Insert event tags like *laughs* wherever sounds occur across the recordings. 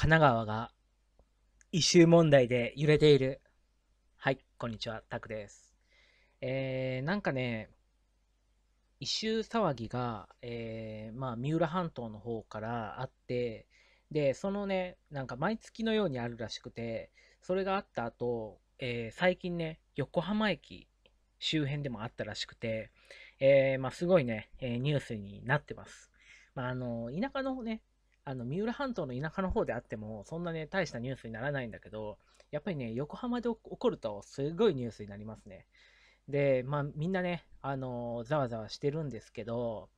神奈川が異臭問題で揺れている。はい、こんにちは、タクです。えー、なんかね、異臭騒ぎが、えー、まあ、三浦半島の方からあって、で、そのね、なんか毎月のようにあるらしくて、それがあった後、えー、最近ね、横浜駅周辺でもあったらしくて、えー、まあ、すごいね、えニュースになってます。まあ、あの、田舎のね、あの、三浦半島の田舎の方であっても、そんなね、大したニュースにならないんだけど、やっぱりね、横浜で起こると、すごいニュースになりますね。で、まあ、みんなね、あのざわざわしてるんですけど、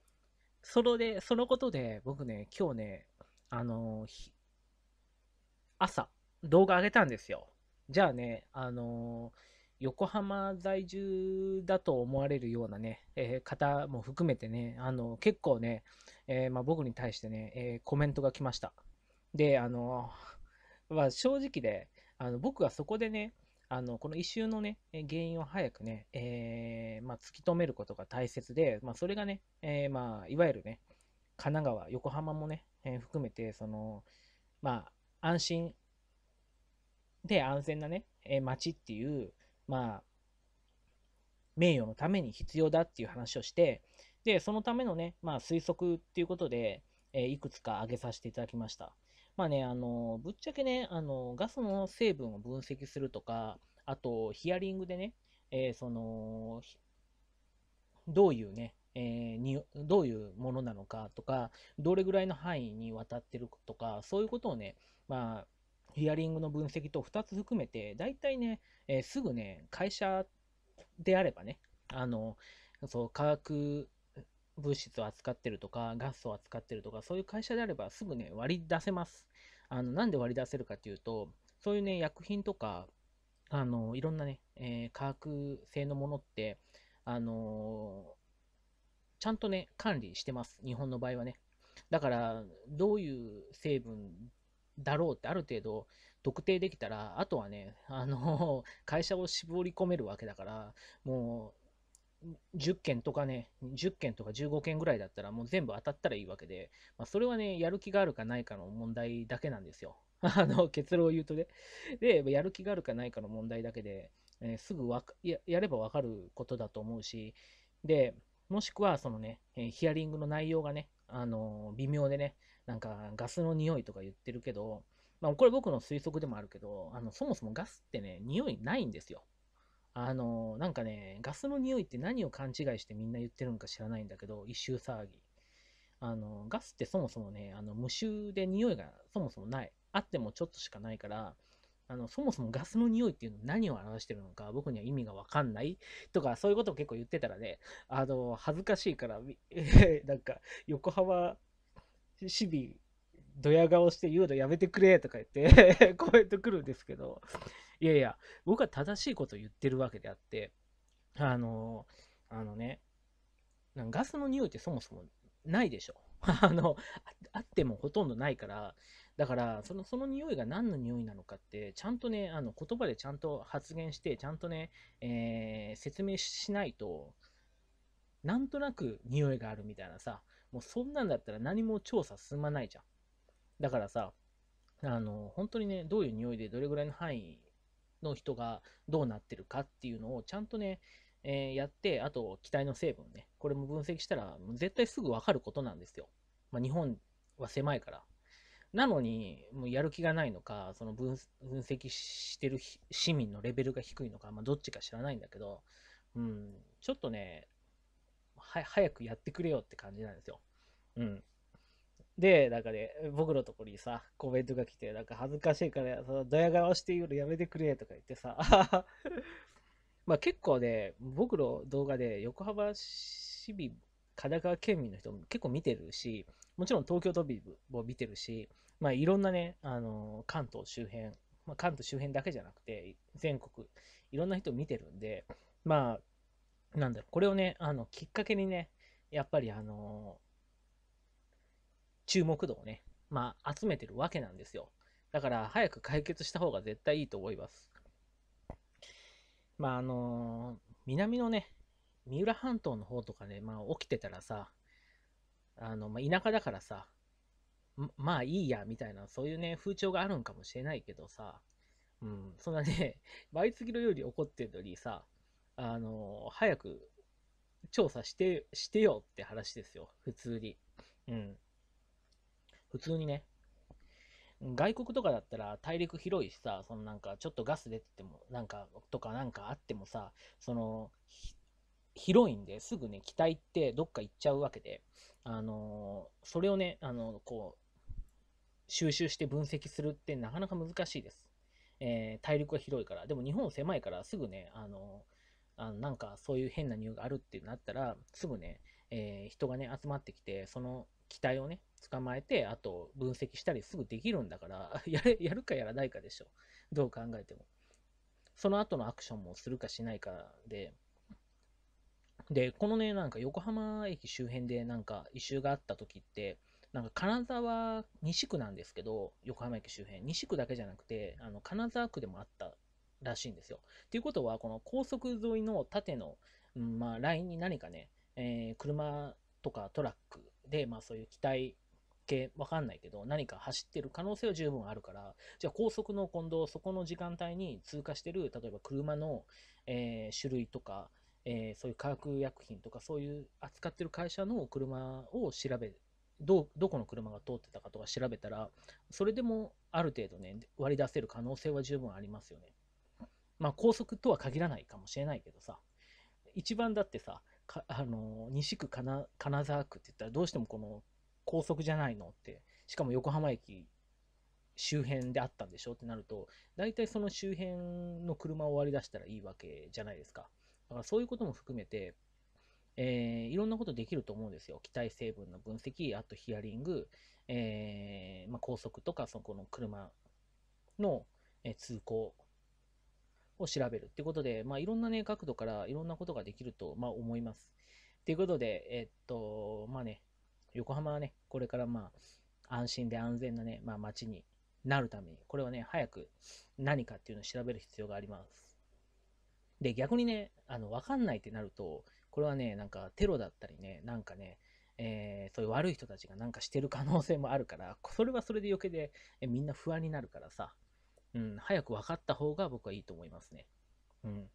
それで、そのことで、僕ね、今日ね、あの朝、動画上げたんですよ。じゃあね、あのー横浜在住だと思われるようなね、えー、方も含めてね、あの結構ね、えー、まあ、僕に対してね、えー、コメントが来ました。で、あの、まあ、正直で、あの僕はそこでね、あのこの異臭のね、原因を早くね、えまあ、突き止めることが大切で、まそれがね、えまいわゆるね、神奈川、横浜もね、え含めて、その、まあ、安心で安全なね、え街っていう、まあ、名誉のために必要だっていう話をして、で、そのためのね、まあ、推測っていうことで、えー、いくつか挙げさせていただきました。まあね、あの、ぶっちゃけね、あの、ガスの成分を分析するとか、あと、ヒアリングでね、えー、その、どういうね、えー、にどういうものなのかとか、どれぐらいの範囲にわたってるとか、そういうことをね、まあ、ヒアリングの分析と2つ含めて、大体ね、えー、すぐね、会社であればね、あの、そう、化学物質を扱ってるとか、ガスを扱ってるとか、そういう会社であればすぐね、割り出せます。あの、なんで割り出せるかっていうと、そういうね、薬品とか、あの、いろんなね、えー、化学性のものって、あのー、ちゃんとね、管理してます。日本の場合はね。だから、どういう成分だろうってある程度特定できたら、あとはね、あの、*laughs* 会社を絞り込めるわけだから、もう、10件とかね、10件とか15件ぐらいだったら、もう全部当たったらいいわけで、まあ、それはね、やる気があるかないかの問題だけなんですよ。*laughs* あの、結論を言うとね。で、やる気があるかないかの問題だけで、えー、すぐわややればわかることだと思うし、で、もしくは、そのね、ヒアリングの内容がね、あの、微妙でね、なんかガスの匂いとか言ってるけど、まあ、これ僕の推測でもあるけど、あの、そもそもガスってね、匂いないんですよ。あの、なんかね、ガスの匂いって何を勘違いしてみんな言ってるのか知らないんだけど、一周騒ぎ。あの、ガスってそもそもね、あの、無臭で匂いがそもそもない。あってもちょっとしかないから、あの、そもそもガスの匂いっていうのは何を表してるのか、僕には意味がわかんないとか、そういうことを結構言ってたらね、あの、恥ずかしいから、*laughs* なんか、横浜市民、ドヤ顔して言うのやめてくれとか言って *laughs* コメントくるんですけど、いやいや、僕は正しいことを言ってるわけであって、あの、あのね、ガスの匂いってそもそもないでしょ。*laughs* あの、あってもほとんどないから、だから、その、その匂いが何の匂いなのかって、ちゃんとね、あの、言葉でちゃんと発言して、ちゃんとね、えー、説明しないと、なんとなく匂いがあるみたいなさ、もうそんなんだったら何も調査進まないじゃん。だからさ、あの、本当にね、どういう匂いでどれぐらいの範囲の人がどうなってるかっていうのをちゃんとね、えー、やって、あと、機体の成分ね、これも分析したら、絶対すぐわかることなんですよ。まあ、日本は狭いから。なのに、もうやる気がないのか、その分析してる市民のレベルが低いのか、まあ、どっちか知らないんだけど、うん、ちょっとね、は早くやってくれよって感じなんですよ。うん。で、なんかね、僕のところにさ、コメントが来て、なんか恥ずかしいから、そのドヤ顔して言うのやめてくれとか言ってさ、*laughs* まあ結構ね、僕の動画で横浜市民神奈川県民の人も結構見てるし、もちろん東京都民も見てるし、まあ、いろんなね、あの関東周辺、まあ、関東周辺だけじゃなくて、全国、いろんな人見てるんで、まあ、なんだろう、これをね、あのきっかけにね、やっぱり、あの注目度をね、まあ、集めてるわけなんですよ。だから、早く解決した方が絶対いいと思います。まあ、あの南のね、三浦半島の方とかね、まあ、起きてたらさ、あの、まあ、田舎だからさ、まあいいや、みたいな、そういうね、風潮があるんかもしれないけどさ、うん、そんなね、*laughs* 毎月のように怒ってるのにさ、あの、早く調査して、してよって話ですよ、普通に。うん。普通にね。外国とかだったら大陸広いしさ、そのなんかちょっとガス出てても、なんか、とかなんかあってもさ、その、広いんですぐね、機体ってどっか行っちゃうわけで、あのー、それをね、あのー、こう、収集して分析するってなかなか難しいです。えー、大陸は広いから。でも日本狭いからすぐね、あのあのなんかそういう変な匂いがあるってなったら、すぐね、え人がね、集まってきて、その機体をね、捕まえて、あと分析したりすぐできるんだから、*laughs* やれやるかやらないかでしょ。どう考えても。その後のアクションもするかしないかで、で、このね、なんか横浜駅周辺でなんか異臭があった時って、なんか金沢西区なんですけど、横浜駅周辺、西区だけじゃなくて、あの金沢区でもあったらしいんですよ。ということは、この高速沿いの縦の、うん、まあ、ラインに何かね、えー、車とかトラックで、まあ、そういう機体系、わかんないけど、何か走ってる可能性は十分あるから、じゃあ高速の今度、そこの時間帯に通過してる、例えば車の、えー、種類とか、えー、そういう化学薬品とかそういう扱ってる会社の車を調べどどこの車が通ってたかとか調べたらそれでもある程度ね割り出せる可能性は十分ありますよねまあ高速とは限らないかもしれないけどさ一番だってさあの西区金金沢区って言ったらどうしてもこの高速じゃないのってしかも横浜駅周辺であったんでしょってなると大体その周辺の車を割り出したらいいわけじゃないですかだからそういうことも含めて、えー、いろんなことできると思うんですよ。機体成分の分析、あとヒアリング、えー、まあ、高速とか、そこの車の通行を調べるってことで、まあ、いろんなね、角度からいろんなことができると、まあ、思います。ということで、えっと、まあね、横浜はね、これからまあ、安心で安全なね、まあ、街になるために、これはね、早く何かっていうのを調べる必要があります。で、逆にね、あの、わかんないってなると、これはね、なんかテロだったりね、なんかね、えー、そういう悪い人たちがなんかしてる可能性もあるから、それはそれで余計で、えみんな不安になるからさ、うん、早く分かった方が僕はいいと思いますね。うん。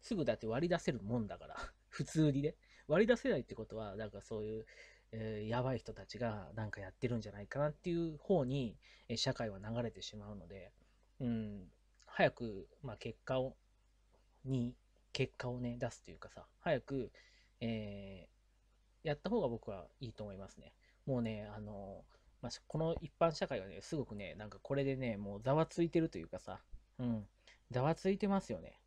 すぐだって割り出せるもんだから、*laughs* 普通にね。割り出せないってことは、なんかそういう、えー、やばい人たちがなんかやってるんじゃないかなっていう方に、え社会は流れてしまうので、うん、早く、まあ、結果をに結果をね、出すというかさ、早く、えー、やった方が僕はいいと思いますね。もうね、あの、まあ、この一般社会はね、すごくね、なんかこれでね、もうざわついてるというかさ、うん、ざわついてますよね。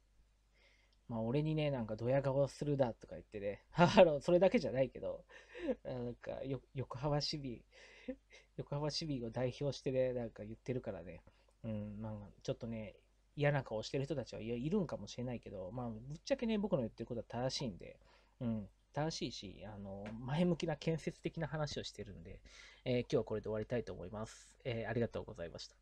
まあ、俺にね、なんかドヤ顔するだとか言ってね、*laughs* あの、それだけじゃないけど、*laughs* なんかよ、横浜市民、*laughs* 横浜市民を代表してね、なんか言ってるからね、うん、まあ、ちょっとね、嫌な顔してる人たちはいるんかもしれないけど、まあ、ぶっちゃけね、僕の言ってることは正しいんで、うん、正しいし、あの、前向きな建設的な話をしてるんで、えー、今日はこれで終わりたいと思います。えー、ありがとうございました。